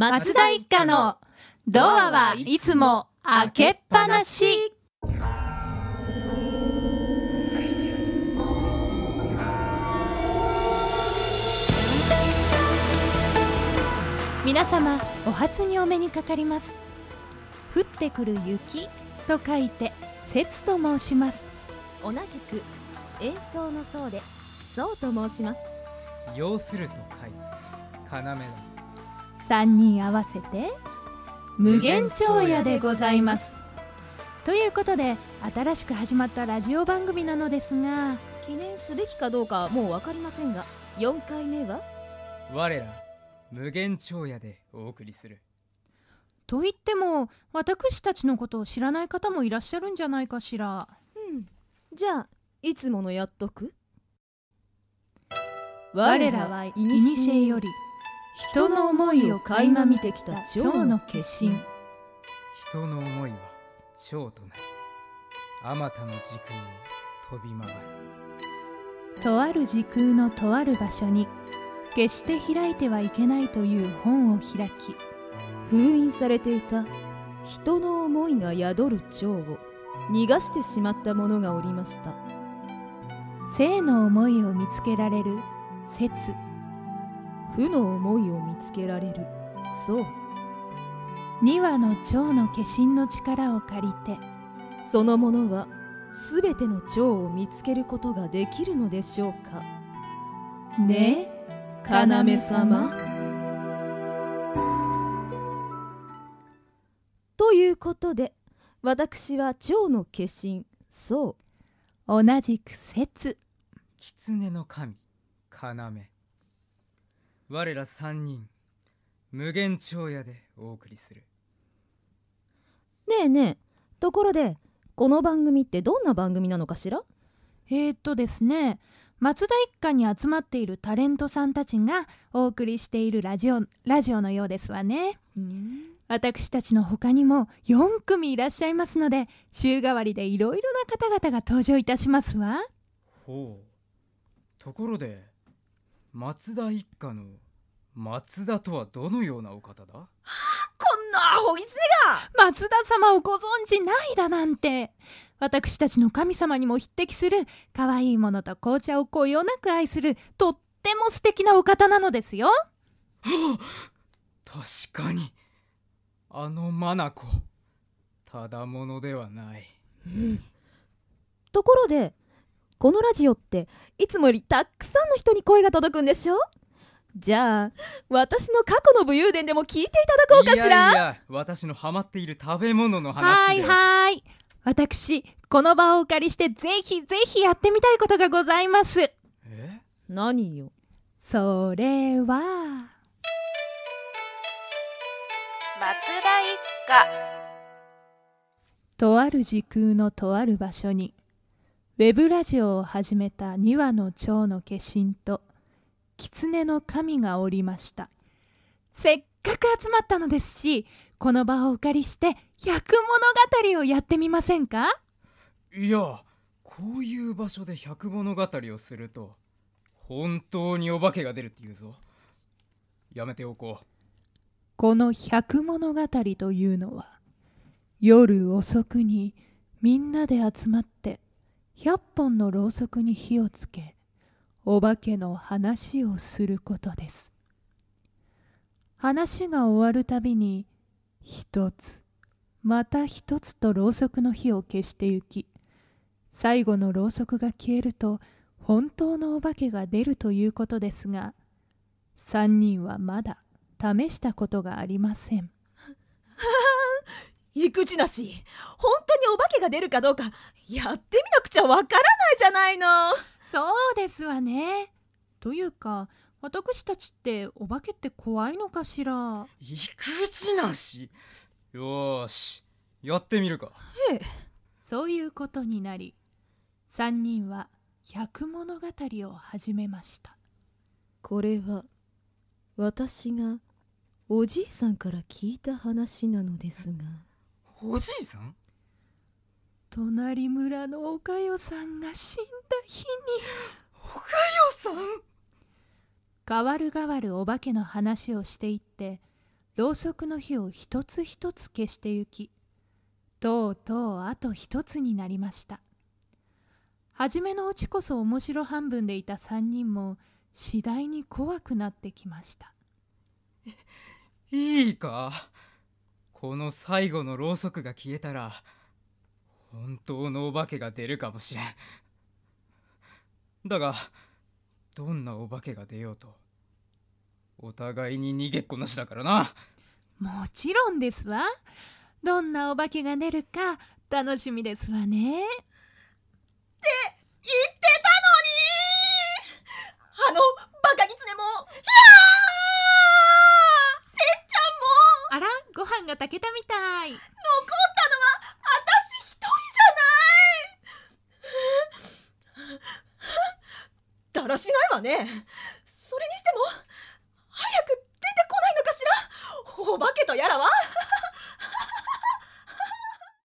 松田一家のドアはいつも開けっぱなし。皆様お初にお目にかかります降ってくる雪と書いて雪と申します同じく演奏の層でそと申します要すると書いて要の3人合わせて無限長夜でございますということで新しく始まったラジオ番組なのですが記念すべきかどうかはもう分かりませんが4回目は我ら無限長夜でお送りすると言っても私たちのことを知らない方もいらっしゃるんじゃないかしらうんじゃあいつものやっとく我らはエより「人の思いを垣間見てきた蝶の化身人の思いは蝶となりあまたの時空を飛び回るとある時空のとある場所に決して開いてはいけないという本を開き封印されていた人の思いが宿る蝶を逃がしてしまった者がおりました性の思いを見つけられる説負の思いを見つけられるそう2羽の蝶の化身の力を借りてそのものはすべての蝶を見つけることができるのでしょうかねえ要様ということで私は蝶の化身そう同じく説狐の神要我ら3人無限長屋でお送りするねえねえところでこの番組ってどんな番組なのかしらえー、っとですね松田一家に集まっているタレントさんたちがお送りしているラジオラジオのようですわね、うん、私たちの他にも4組いらっしゃいますので週替わりでいろいろな方々が登場いたしますわほうところで松田一家の松田とはどのようなお方だ、はあ、こんなアホギスが松田様をご存知ないだなんて私たちの神様にも匹敵する可愛いものと紅茶をこよなく愛するとっても素敵なお方なのですよ、はあ、確かにあのマナコただものではない、うん、ところでこのラジオっていつもよりたくさんの人に声が届くんでしょじゃあ私の過去の武勇伝でも聞いていただこうかしらいやいや私のハマっている食べ物の話はいはい私この場をお借りしてぜひぜひやってみたいことがございますえ何よそれは松田一家とある時空のとある場所にウェブラジオを始めた2羽の蝶の化身と狐の神がおりましたせっかく集まったのですしこの場をお借りして百物語をやってみませんかいやこういう場所で百物語をすると本当にお化けが出るって言うぞやめておこうこの百物語というのは夜遅くにみんなで集まって100本のろうそくに火をつけお化けの話をすることです話が終わるたびに一つまた一つとろうそくの火を消してゆき最後のろうそくが消えると本当のお化けが出るということですが3人はまだ試したことがありません。いくちなし、本当にお化けが出るかどうか、やってみなくちゃわからないじゃないの。そうですわね。というか、私たちってお化けって怖いのかしら。いくちなし。よし、やってみるか。ええ。そういうことになり、3人は百物語を始めました。これは、私がおじいさんから聞いた話なのですが。おじいさん隣村のおかよさんが死んだ日におかよさん代わる代わるお化けの話をしていってろうそくの火を一つ一つ消してゆきとうとうあと一つになりました初めのうちこそ面白半分でいた三人も次第に怖くなってきましたいいかこの最後のろうそくが消えたら本当のお化けが出るかもしれんだがどんなお化けが出ようとお互いに逃げっこなしだからなもちろんですわどんなお化けが出るか楽しみですわねって言ってねそれにしても早く出てこないのかしらお化けとやらは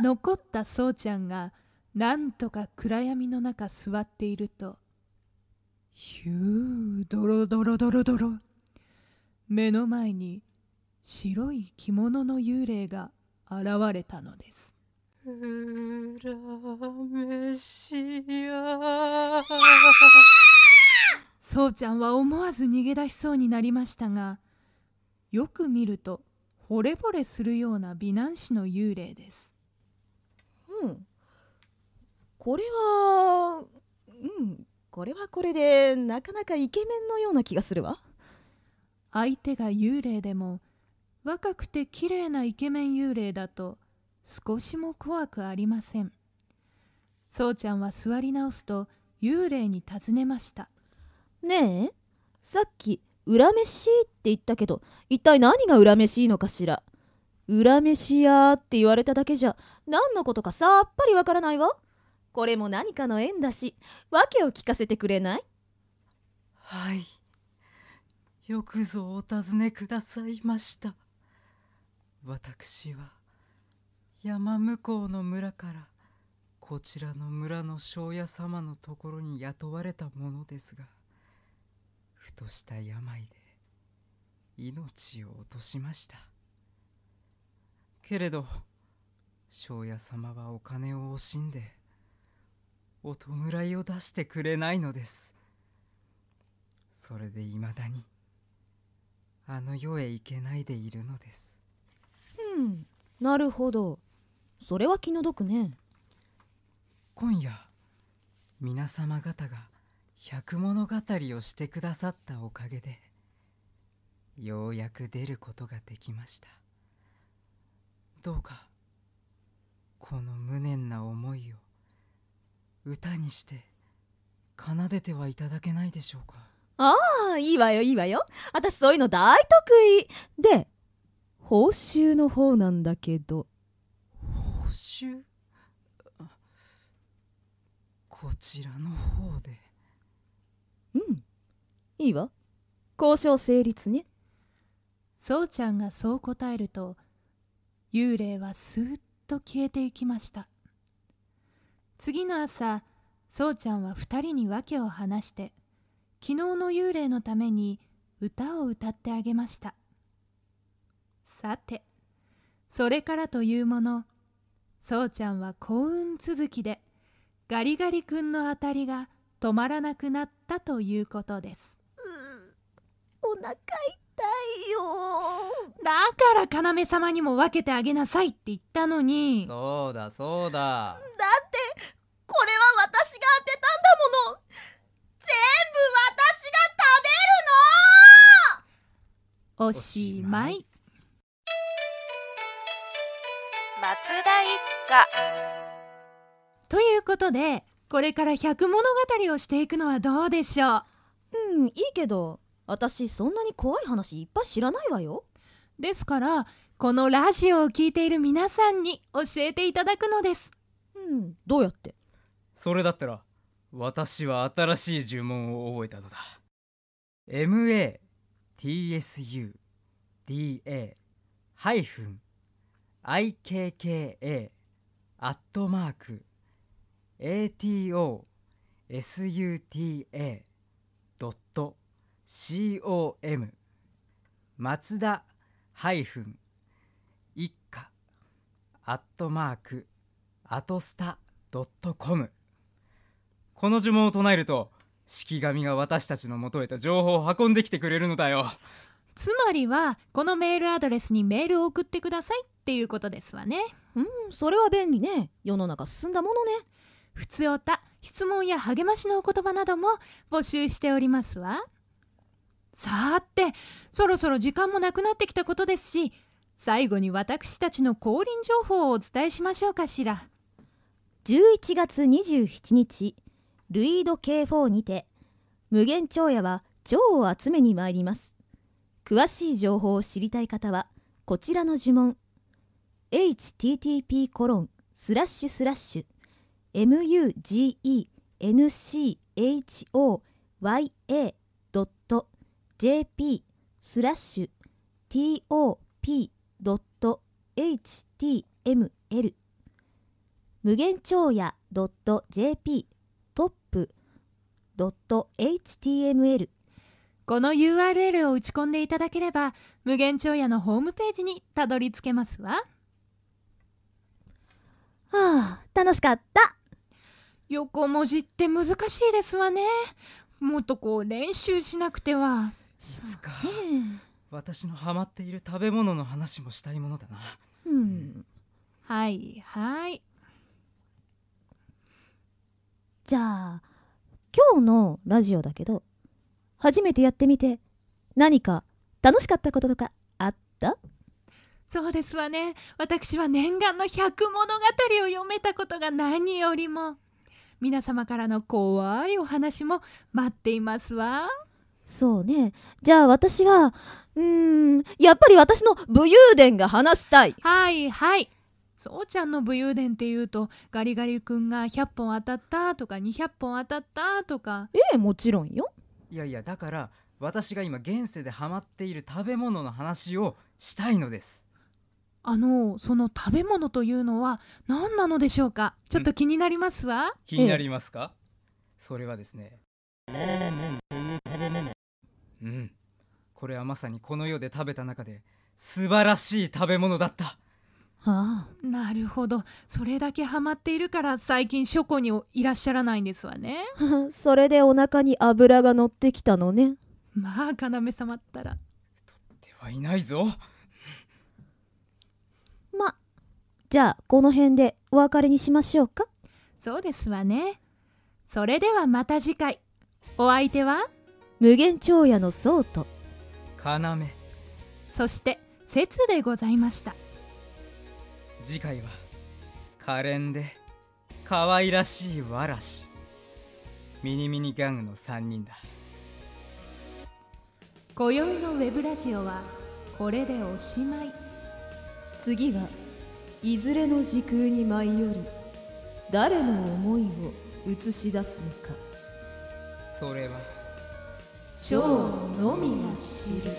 残ったそうちゃんがなんとか暗闇の中座っているとヒューどろどろどろドロ目の前に白い着物の幽霊が現れたのです。うらめしやそうちゃんは思わず逃げ出しそうになりましたがよく見ると惚れ惚れするような美男子の幽霊です。うん、これはうんこれはこれでなかなかイケメンのような気がするわ。相手が幽霊でも若くて綺麗なイケメン幽霊だと少しも怖くありません。そうちゃんは座り直すと幽霊に尋ねました。ねえさっきしい」って言ったけど一体何がめしいのかしらめし屋って言われただけじゃ何のことかさっぱりわからないわこれも何かの縁だし訳を聞かせてくれないはいよくぞお尋ねくださいました私は山向こうの村からこちらの村の庄屋様のところに雇われたものですがふとした病で命を落としましたけれど庄屋様はお金を惜しんでお弔いを出してくれないのですそれでいまだにあの世へ行けないでいるのですうんなるほどそれは気の毒ね今夜皆様方が百物語をしてくださったおかげでようやく出ることができましたどうかこの無念な思いを歌にして奏でてはいただけないでしょうかああいいわよいいわよ私そういうの大得意で報酬の方なんだけど報酬こちらの方で。いいわ交渉成立ねそうちゃんがそう答えると幽霊はスーッと消えていきました次の朝そうちゃんは2人に訳を話して昨日の幽霊のために歌を歌ってあげましたさてそれからというものそうちゃんは幸運続きでガリガリ君のあたりが止まらなくなったということですお腹痛いよだから要様にも分けてあげなさいって言ったのにそうだそうだだってこれは私が当てたんだもの全部私が食べるのおしまい松田一家ということでこれから百物語をしていくのはどうでしょううんいいけど私そんなに怖い話いっぱい知らないわよですからこのラジオを聴いている皆さんに教えていただくのですうんどうやってそれだったら私は新しい呪文を覚えたのだ MATSUDA-IKKA ATOSUTA c o m com 松田ハイフン一家アットマークアトスタドットコムこの呪文を唱えると式神が私たちの元へと情報を運んできてくれるのだよつまりはこのメールアドレスにメールを送ってくださいっていうことですわねうんそれは便利ね世の中進んだものね普通おた質問や励ましのお言葉なども募集しておりますわ。さてそろそろ時間もなくなってきたことですし最後に私たちの降臨情報をお伝えしましょうかしら11月27日ルイード K4 にて無限長夜は蝶を集めに参ります詳しい情報を知りたい方はこちらの呪文 http コロンスラッシュスラッシュ mugenchoya.com jp スラッシュ top.html 無限長屋 .jp トップ .html この URL を打ち込んでいただければ無限長屋のホームページにたどり着けますわはあ楽しかった横文字って難しいですわねもっとこう練習しなくてはつか、私のハマっている食べ物の話もしたいものだなうん、はいはいじゃあ今日のラジオだけど初めてやってみて何か楽しかったこととかあったそうですわね私は念願の百物語を読めたことが何よりも皆様からの怖いお話も待っていますわ。そうね。じゃあ私は、うーん、やっぱり私の武勇伝が話したい。はいはい。そうちゃんの武勇伝って言うとガリガリ君が100本当たったとか200本当たったとかええもちろんよいやいやだから私が今現世でハマっている食べ物の話をしたいのですあのその食べ物というのは何なのでしょうかちょっと気になりますわ、気になりますか、ええ、それはですね、えうんこれはまさにこの世で食べた中で素晴らしい食べ物だったああなるほどそれだけハマっているから最近書庫にいらっしゃらないんですわね それでお腹に油が乗ってきたのねまあ要様ったら太ってはいないぞまじゃあこの辺でお別れにしましょうかそうですわねそれではまた次回お相手は無限長夜の僧と要そして節でございました次回は可憐で可愛らしいわらしミニミニギャングの3人だ今宵のウェブラジオはこれでおしまい次はいずれの時空に舞い降り誰の思いを映し出すのかそれは蝶のみが知る